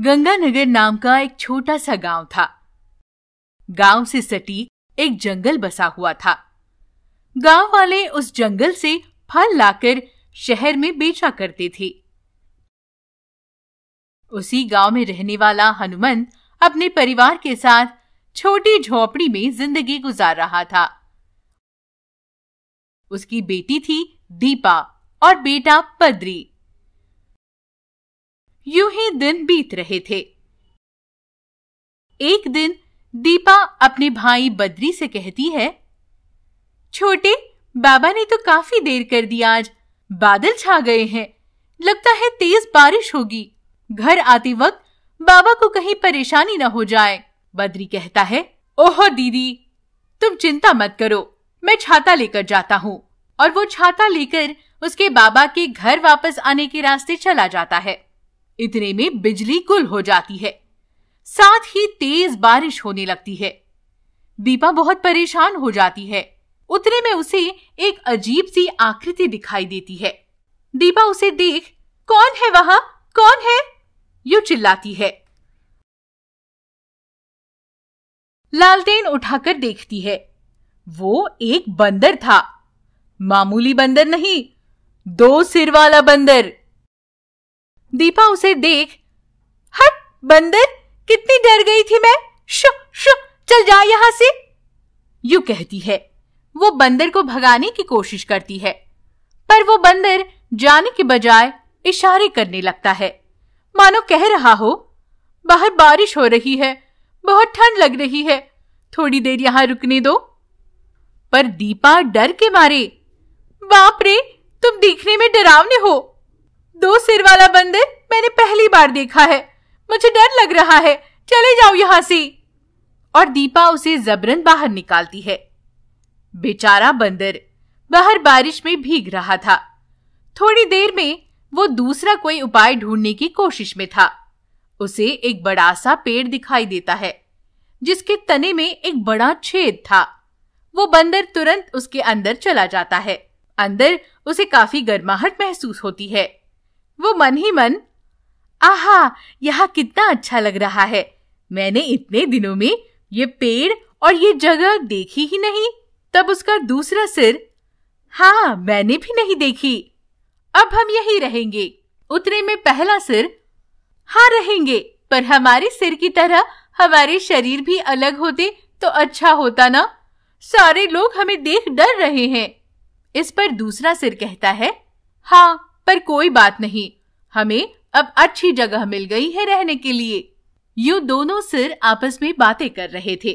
गंगानगर नाम का एक छोटा सा गांव था गांव से सटी एक जंगल बसा हुआ था गांव वाले उस जंगल से फल लाकर शहर में बेचा करते थे उसी गांव में रहने वाला हनुमंत अपने परिवार के साथ छोटी झोपड़ी में जिंदगी गुजार रहा था उसकी बेटी थी दीपा और बेटा पद्री यूं ही दिन बीत रहे थे एक दिन दीपा अपने भाई बद्री से कहती है छोटे बाबा ने तो काफी देर कर दी आज बादल छा गए हैं लगता है तेज बारिश होगी घर आते वक्त बाबा को कहीं परेशानी न हो जाए बद्री कहता है ओहो दीदी तुम चिंता मत करो मैं छाता लेकर जाता हूँ और वो छाता लेकर उसके बाबा के घर वापस आने के रास्ते चला जाता है इतने में बिजली गुल हो जाती है साथ ही तेज बारिश होने लगती है दीपा बहुत परेशान हो जाती है उतने में उसे एक अजीब सी आकृति दिखाई देती है दीपा उसे देख कौन है वहां कौन है यू चिल्लाती है लालटेन उठाकर देखती है वो एक बंदर था मामूली बंदर नहीं दो सिर वाला बंदर दीपा उसे देख हट बंदर कितनी डर गई थी मैं शु, शु, चल जा यहां से यू कहती है वो बंदर को भगाने की कोशिश करती है पर वो बंदर जाने के बजाय इशारे करने लगता है मानो कह रहा हो बाहर बारिश हो रही है बहुत ठंड लग रही है थोड़ी देर यहां रुकने दो पर दीपा डर के मारे बाप रे तुम दिखने में डरावने हो दो सिर वाला बंदर मैंने पहली बार देखा है मुझे डर लग रहा है चले जाओ यहां से और दीपा उसे जबरन बाहर निकालती है बेचारा बंदर बाहर बारिश में भीग रहा था थोड़ी देर में वो दूसरा कोई उपाय ढूंढने की कोशिश में था उसे एक बड़ा सा पेड़ दिखाई देता है जिसके तने में एक बड़ा छेद था वो बंदर तुरंत उसके अंदर चला जाता है अंदर उसे काफी गर्माहट महसूस होती है वो मन ही मन आहा यहाँ कितना अच्छा लग रहा है मैंने इतने दिनों में ये पेड़ और ये जगह देखी ही नहीं तब उसका दूसरा सिर हाँ मैंने भी नहीं देखी अब हम यही रहेंगे उतने में पहला सिर हाँ रहेंगे पर हमारे सिर की तरह हमारे शरीर भी अलग होते तो अच्छा होता ना सारे लोग हमें देख डर रहे हैं इस पर दूसरा सिर कहता है हाँ पर कोई बात नहीं हमें अब अच्छी जगह मिल गई है रहने के लिए यू दोनों सिर आपस में बातें कर रहे थे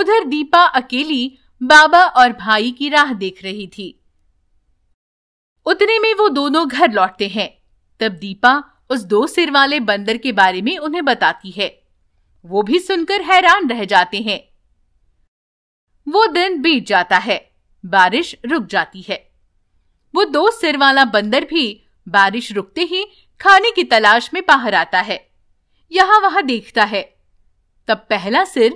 उधर दीपा अकेली बाबा और भाई की राह देख रही थी उतने में वो दोनों घर लौटते हैं तब दीपा उस दो सिर वाले बंदर के बारे में उन्हें बताती है वो भी सुनकर हैरान रह जाते हैं वो दिन बीत जाता है बारिश रुक जाती है वो दो सिर वाला बंदर भी बारिश रुकते ही खाने की तलाश में बाहर आता है यहाँ वहां देखता है तब पहला सिर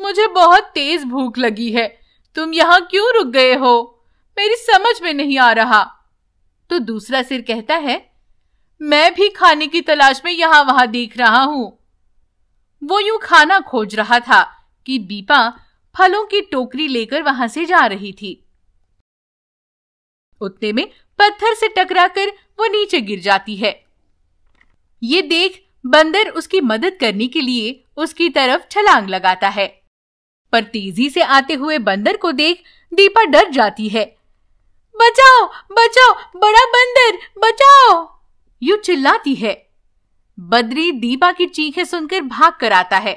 मुझे बहुत तेज भूख लगी है तुम यहाँ क्यों रुक गए हो मेरी समझ में नहीं आ रहा तो दूसरा सिर कहता है मैं भी खाने की तलाश में यहाँ वहां देख रहा हूँ वो यूं खाना खोज रहा था कि बीपा फलों की टोकरी लेकर वहां से जा रही थी उतने में पत्थर से टकराकर वो नीचे गिर जाती है ये देख बंदर उसकी मदद करने के लिए उसकी तरफ छलांग लगाता है पर तेजी से आते हुए बंदर को देख दीपा डर जाती है बचाओ बचाओ बड़ा बंदर बचाओ यू चिल्लाती है बद्री दीपा की चीखें सुनकर भाग कर आता है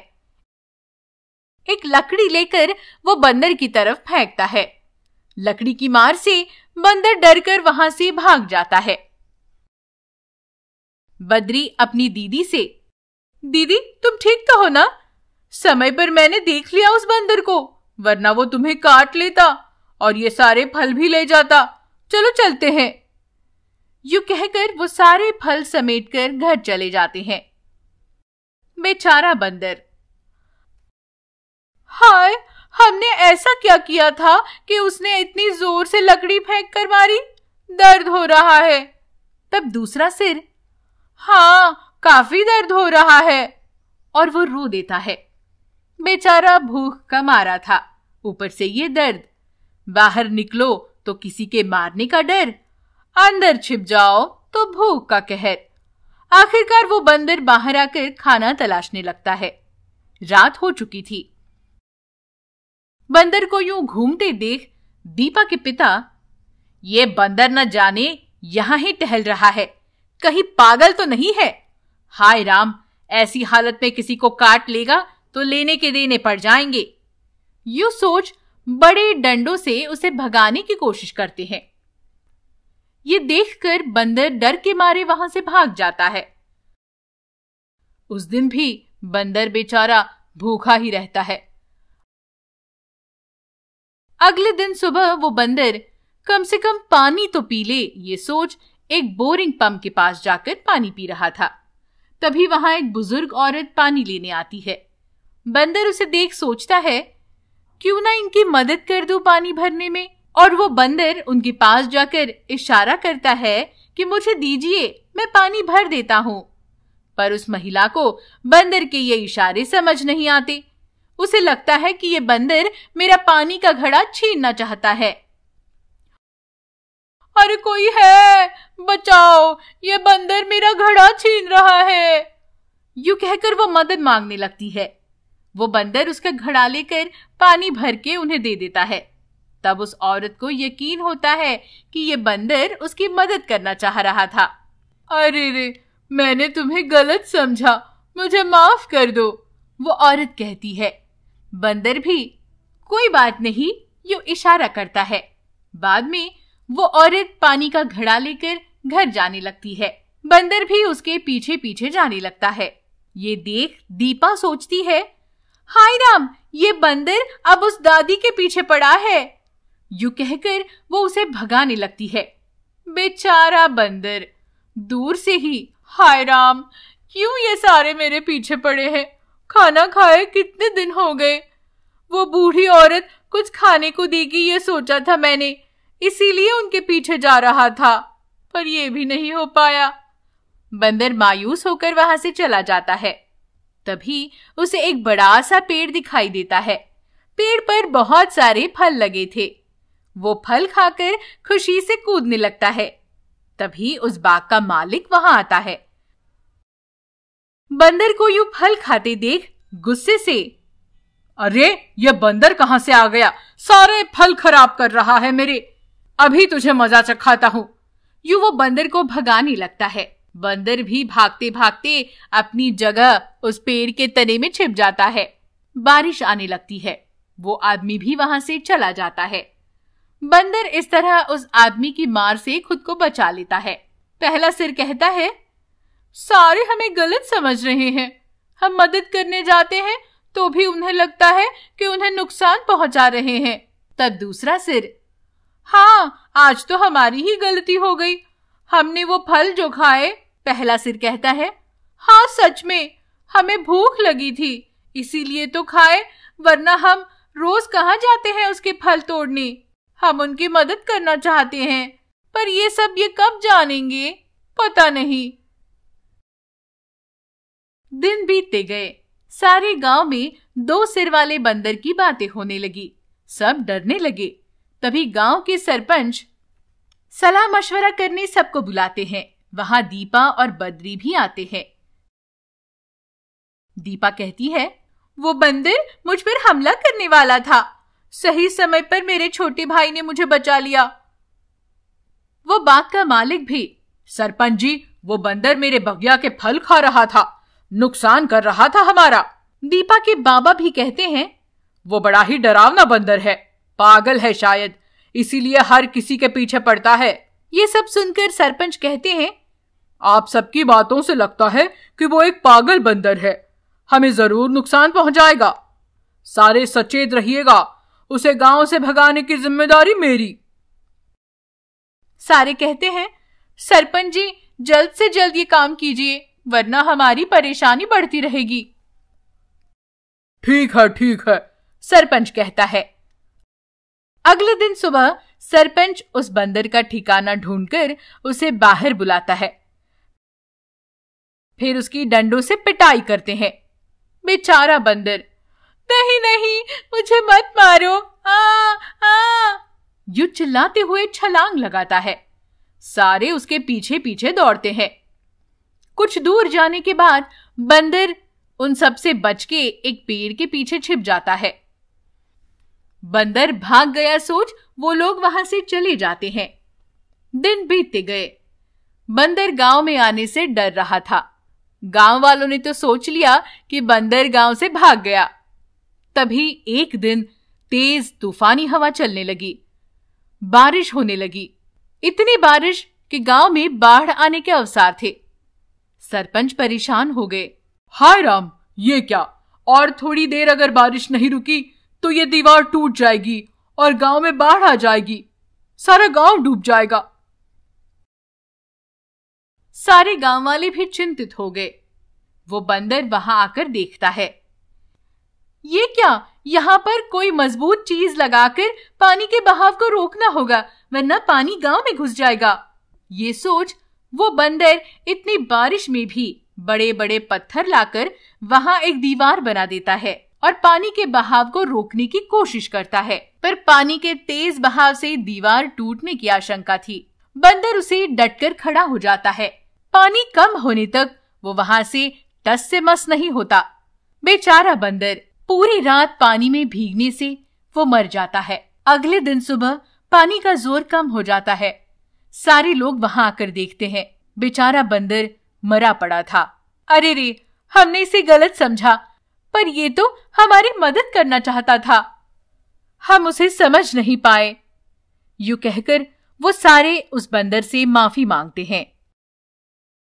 एक लकड़ी लेकर वो बंदर की तरफ फेंकता है लकड़ी की मार से बंदर डरकर वहां से भाग जाता है बद्री अपनी दीदी से दीदी तुम ठीक तो हो ना समय पर मैंने देख लिया उस बंदर को वरना वो तुम्हें काट लेता और ये सारे फल भी ले जाता चलो चलते हैं यू कहकर वो सारे फल समेटकर घर चले जाते हैं बेचारा बंदर हाय हमने ऐसा क्या किया था कि उसने इतनी जोर से लकड़ी फेंक कर मारी दर्द हो रहा है तब दूसरा सिर हाँ काफी दर्द हो रहा है और वो रो देता है बेचारा भूख का मारा था ऊपर से ये दर्द बाहर निकलो तो किसी के मारने का डर अंदर छिप जाओ तो भूख का कहर आखिरकार वो बंदर बाहर आकर खाना तलाशने लगता है रात हो चुकी थी बंदर को यूं घूमते देख दीपा के पिता ये बंदर न जाने यहां ही टहल रहा है कहीं पागल तो नहीं है हाय राम ऐसी हालत में किसी को काट लेगा तो लेने के देने पड़ जाएंगे यू सोच बड़े डंडों से उसे भगाने की कोशिश करते हैं ये देखकर बंदर डर के मारे वहां से भाग जाता है उस दिन भी बंदर बेचारा भूखा ही रहता है अगले दिन सुबह वो बंदर कम से कम पानी तो पी ले ये सोच एक बोरिंग पंप के पास जाकर पानी पी रहा था तभी वहां एक बुजुर्ग औरत पानी लेने आती है बंदर उसे देख सोचता है क्यों ना इनकी मदद कर दो पानी भरने में और वो बंदर उनके पास जाकर इशारा करता है कि मुझे दीजिए मैं पानी भर देता हूँ पर उस महिला को बंदर के ये इशारे समझ नहीं आते उसे लगता है कि ये बंदर मेरा पानी का घड़ा छीनना चाहता है अरे कोई है बचाओ ये बंदर मेरा घड़ा छीन रहा है यू कहकर वो मदद मांगने लगती है वो बंदर उसका घड़ा लेकर पानी भर के उन्हें दे देता है तब उस औरत को यकीन होता है कि ये बंदर उसकी मदद करना चाह रहा था अरे रे मैंने तुम्हें गलत समझा मुझे माफ कर दो वो औरत कहती है बंदर भी कोई बात नहीं यू इशारा करता है बाद में वो औरत पानी का घड़ा लेकर घर जाने लगती है बंदर भी उसके पीछे पीछे जाने लगता है ये देख दीपा सोचती है हाय राम ये बंदर अब उस दादी के पीछे पड़ा है यू कहकर वो उसे भगाने लगती है बेचारा बंदर दूर से ही हाय राम क्यों ये सारे मेरे पीछे पड़े हैं खाना खाए कितने दिन हो गए वो बूढ़ी औरत कुछ खाने को देगी ये सोचा था मैंने इसीलिए उनके पीछे जा रहा था पर यह भी नहीं हो पाया बंदर मायूस होकर वहां से चला जाता है तभी उसे एक बड़ा सा पेड़ दिखाई देता है पेड़ पर बहुत सारे फल लगे थे वो फल खाकर खुशी से कूदने लगता है तभी उस बाग का मालिक वहां आता है बंदर को यू फल खाते देख गुस्से से अरे ये बंदर कहां से आ गया सारे फल खराब कर रहा है मेरे अभी तुझे मजा चखाता हूँ यू वो बंदर को भगाने लगता है बंदर भी भागते भागते अपनी जगह उस पेड़ के तने में छिप जाता है बारिश आने लगती है वो आदमी भी वहां से चला जाता है बंदर इस तरह उस आदमी की मार से खुद को बचा लेता है पहला सिर कहता है सारे हमें गलत समझ रहे हैं हम मदद करने जाते हैं तो भी उन्हें लगता है कि उन्हें नुकसान पहुंचा रहे हैं तब दूसरा सिर हाँ आज तो हमारी ही गलती हो गई हमने वो फल जो खाए पहला सिर कहता है हाँ सच में हमें भूख लगी थी इसीलिए तो खाए वरना हम रोज कहाँ जाते हैं उसके फल तोड़ने हम उनकी मदद करना चाहते हैं पर ये सब ये कब जानेंगे पता नहीं दिन बीतते गए सारे गांव में दो सिर वाले बंदर की बातें होने लगी सब डरने लगे तभी गांव के सरपंच सलाह मशवरा करने सबको बुलाते हैं वहां दीपा और बद्री भी आते हैं दीपा कहती है वो बंदर मुझ पर हमला करने वाला था सही समय पर मेरे छोटे भाई ने मुझे बचा लिया वो बाग का मालिक भी सरपंच जी वो बंदर मेरे बगिया के फल खा रहा था नुकसान कर रहा था हमारा दीपा के बाबा भी कहते हैं वो बड़ा ही डरावना बंदर है पागल है शायद इसीलिए हर किसी के पीछे पड़ता है ये सब सुनकर सरपंच कहते हैं आप सबकी बातों से लगता है कि वो एक पागल बंदर है हमें जरूर नुकसान पहुंचाएगा सारे सचेत रहिएगा उसे गांव से भगाने की जिम्मेदारी मेरी सारे कहते हैं सरपंच जी जल्द से जल्द ये काम कीजिए वरना हमारी परेशानी बढ़ती रहेगी ठीक है ठीक है सरपंच कहता है अगले दिन सुबह सरपंच उस बंदर का ठिकाना ढूंढकर उसे बाहर बुलाता है फिर उसकी डंडों से पिटाई करते हैं बेचारा बंदर नहीं नहीं मुझे मत मारो आ आ यु चिल्लाते हुए छलांग लगाता है सारे उसके पीछे पीछे दौड़ते हैं कुछ दूर जाने के बाद बंदर उन सब से बच के एक पेड़ के पीछे छिप जाता है बंदर भाग गया सोच वो लोग वहां से चले जाते हैं दिन बीतते गए बंदर गांव में आने से डर रहा था गांव वालों ने तो सोच लिया कि बंदर गांव से भाग गया तभी एक दिन तेज तूफानी हवा चलने लगी बारिश होने लगी इतनी बारिश कि गांव में बाढ़ आने के अवसार थे सरपंच परेशान हो गए हाय राम ये क्या और थोड़ी देर अगर बारिश नहीं रुकी तो ये दीवार टूट जाएगी और गांव में बाढ़ आ जाएगी सारा गांव डूब जाएगा सारे गांव वाले भी चिंतित हो गए वो बंदर वहां आकर देखता है ये क्या यहाँ पर कोई मजबूत चीज लगाकर पानी के बहाव को रोकना होगा वरना पानी गांव में घुस जाएगा ये सोच वो बंदर इतनी बारिश में भी बड़े बड़े पत्थर लाकर वहाँ एक दीवार बना देता है और पानी के बहाव को रोकने की कोशिश करता है पर पानी के तेज बहाव से दीवार टूटने की आशंका थी बंदर उसे डटकर खड़ा हो जाता है पानी कम होने तक वो वहाँ से टस से मस नहीं होता बेचारा बंदर पूरी रात पानी में भीगने से वो मर जाता है अगले दिन सुबह पानी का जोर कम हो जाता है सारे लोग वहां आकर देखते हैं बेचारा बंदर मरा पड़ा था अरे रे हमने इसे गलत समझा पर ये तो हमारी मदद करना चाहता था हम उसे समझ नहीं पाए यू कहकर वो सारे उस बंदर से माफी मांगते हैं